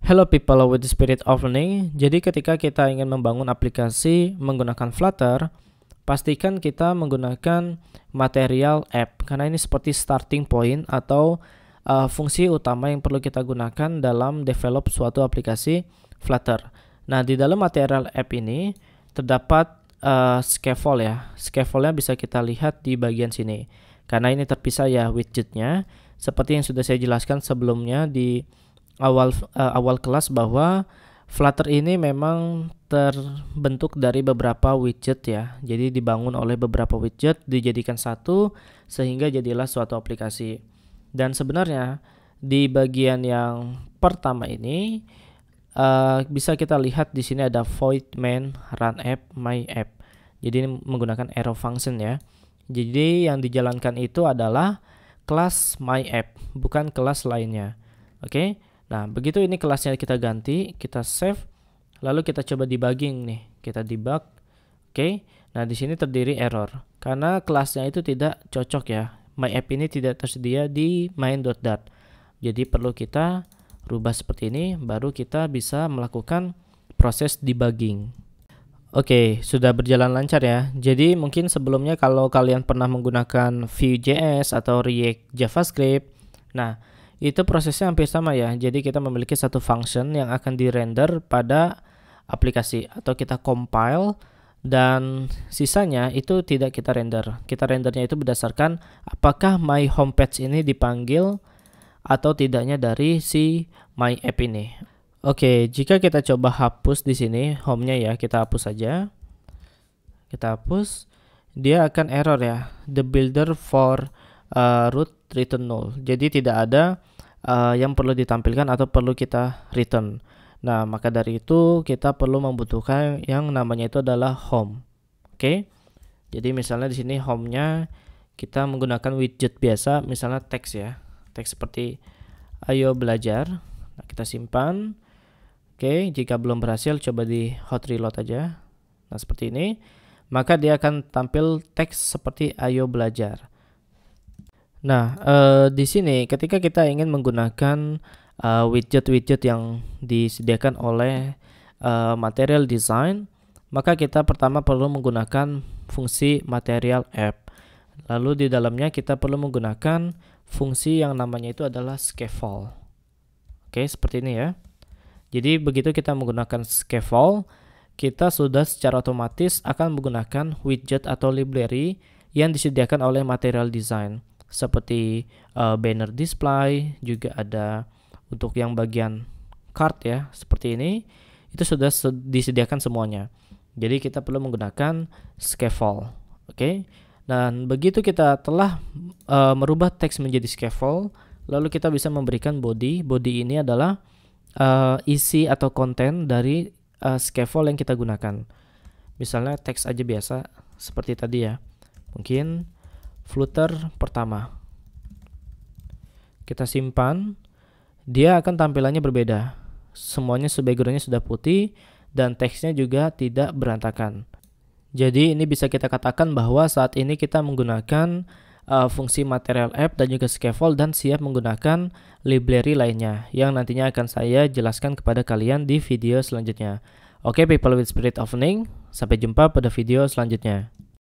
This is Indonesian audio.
Hello people with the spirit of learning. Jadi ketika kita ingin membangun aplikasi menggunakan Flutter, pastikan kita menggunakan material app karena ini seperti starting point atau uh, fungsi utama yang perlu kita gunakan dalam develop suatu aplikasi Flutter. Nah, di dalam material app ini terdapat uh, scaffold ya. Scaffoldnya bisa kita lihat di bagian sini. Karena ini terpisah ya widgetnya. Seperti yang sudah saya jelaskan sebelumnya di awal uh, awal kelas bahwa Flutter ini memang terbentuk dari beberapa widget ya. Jadi dibangun oleh beberapa widget dijadikan satu sehingga jadilah suatu aplikasi. Dan sebenarnya di bagian yang pertama ini Eh, bisa kita lihat di sini ada void main run app my app. Jadi ini menggunakan arrow function ya. Jadi yang dijalankan itu adalah kelas my app, bukan kelas lainnya. Oke. Okay? Nah, begitu ini kelasnya kita ganti, kita save, lalu kita coba debugging nih. Kita debug. Oke. Okay? Nah, di sini terdiri error karena kelasnya itu tidak cocok ya. My app ini tidak tersedia di main.dart. Jadi perlu kita rubah seperti ini, baru kita bisa melakukan proses debugging. Oke, okay, sudah berjalan lancar ya. Jadi mungkin sebelumnya kalau kalian pernah menggunakan Vue.js atau React JavaScript, nah itu prosesnya hampir sama ya. Jadi kita memiliki satu function yang akan dirender pada aplikasi atau kita compile dan sisanya itu tidak kita render. Kita rendernya itu berdasarkan apakah my homepage ini dipanggil atau tidaknya dari si My App ini. Oke, jika kita coba hapus di sini home-nya ya, kita hapus saja. Kita hapus, dia akan error ya, the builder for uh, root return null. Jadi tidak ada uh, yang perlu ditampilkan atau perlu kita return. Nah, maka dari itu kita perlu membutuhkan yang namanya itu adalah home. Oke. Jadi misalnya di sini home-nya kita menggunakan widget biasa, misalnya text ya. Teks seperti ayo belajar. Nah, kita simpan. Oke, jika belum berhasil coba di hot reload aja. Nah, seperti ini. Maka dia akan tampil teks seperti ayo belajar. Nah, eh, di sini ketika kita ingin menggunakan widget eh, widget-widget yang disediakan oleh eh, material design, maka kita pertama perlu menggunakan fungsi material app. Lalu di dalamnya kita perlu menggunakan fungsi yang namanya itu adalah scaffold. Oke, seperti ini ya. Jadi begitu kita menggunakan scaffold, kita sudah secara otomatis akan menggunakan widget atau library yang disediakan oleh material design seperti uh, banner display, juga ada untuk yang bagian card ya, seperti ini. Itu sudah disediakan semuanya. Jadi kita perlu menggunakan scaffold. Oke. Okay? Dan begitu kita telah uh, merubah teks menjadi scaffold, lalu kita bisa memberikan body. Body ini adalah uh, isi atau konten dari uh, scaffold yang kita gunakan. Misalnya teks aja biasa seperti tadi ya. Mungkin flutter pertama. Kita simpan. Dia akan tampilannya berbeda. Semuanya backgroundnya sudah putih dan teksnya juga tidak berantakan. Jadi ini bisa kita katakan bahwa saat ini kita menggunakan uh, fungsi material app dan juga scaffold dan siap menggunakan library lainnya yang nantinya akan saya jelaskan kepada kalian di video selanjutnya. Oke okay, people with spirit of opening, sampai jumpa pada video selanjutnya.